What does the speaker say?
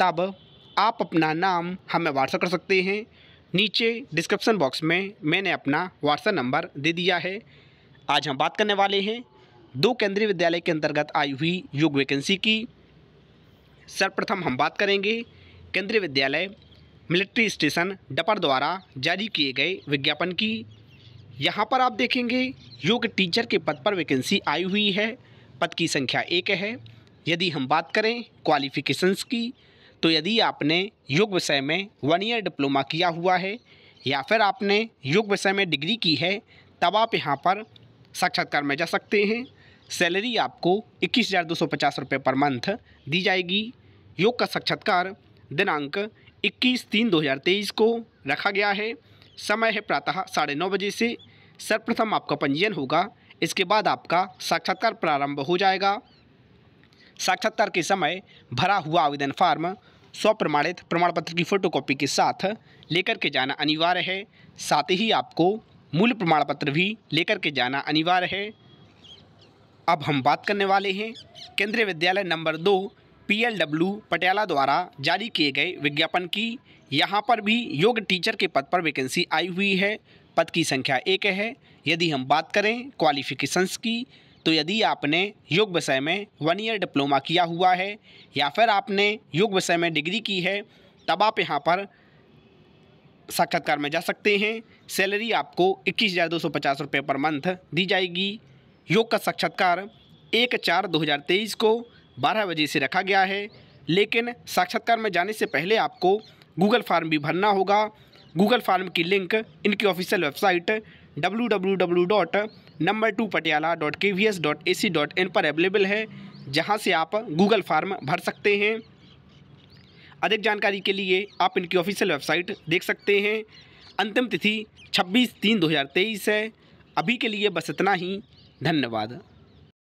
तब आप अपना नाम हमें व्हाट्सअप कर सकते हैं नीचे डिस्क्रिप्सन बॉक्स में मैंने अपना व्हाट्सएप नंबर दे दिया है आज हम बात करने वाले हैं दो केंद्रीय विद्यालय के अंतर्गत आई हुई योग वैकेंसी की सर्वप्रथम हम बात करेंगे केंद्रीय विद्यालय मिलिट्री स्टेशन डपर द्वारा जारी किए गए विज्ञापन की यहाँ पर आप देखेंगे योग टीचर के पद पर वैकेंसी आई हुई है पद की संख्या एक है यदि हम बात करें क्वालिफिकेशंस की तो यदि आपने योग विषय में वन ईयर डिप्लोमा किया हुआ है या फिर आपने योग विषय में डिग्री की है तब आप यहाँ पर साक्षात्कार में जा सकते हैं सैलरी आपको इक्कीस हज़ार दो सौ पचास रुपये पर मंथ दी जाएगी योग का साक्षात्कार दिनांक इक्कीस तीन दो हज़ार तेईस को रखा गया है समय है प्रातः साढ़े नौ बजे से सर्वप्रथम आपका पंजीयन होगा इसके बाद आपका साक्षात्कार प्रारंभ हो जाएगा साक्षात्कार के समय भरा हुआ आवेदन फार्म स्वप्रमाणित प्रमाण पत्र की फोटोकॉपी के साथ लेकर के जाना अनिवार्य है साथ ही आपको मूल प्रमाण पत्र भी लेकर के जाना अनिवार्य है अब हम बात करने वाले हैं केंद्रीय विद्यालय नंबर दो पीएलडब्ल्यू पटियाला द्वारा जारी किए गए विज्ञापन की यहाँ पर भी योग टीचर के पद पर वैकेंसी आई हुई है पद की संख्या एक है यदि हम बात करें क्वालिफिकेशंस की तो यदि आपने योग विषय में वन ईयर डिप्लोमा किया हुआ है या फिर आपने योग विषय में डिग्री की है तब आप यहाँ पर साक्षात्कार में जा सकते हैं सैलरी आपको इक्कीस हज़ार दो सौ पचास रुपये पर मंथ दी जाएगी योग का साक्षात्कार एक चार दो हज़ार तेईस को बारह बजे से रखा गया है लेकिन साक्षात्कार में जाने से पहले आपको गूगल फार्म भी भरना होगा गूगल फार्म की लिंक इनकी official website W W W dot number two Patiala dot K V S dot A C dot in पर अवेलेबल है जहां से आप गूगल फार्म भर सकते हैं अधिक जानकारी के लिए आप इनकी ऑफिशियल वेबसाइट देख सकते हैं अंतिम तिथि 26 तीन 2023 है अभी के लिए बस इतना ही धन्यवाद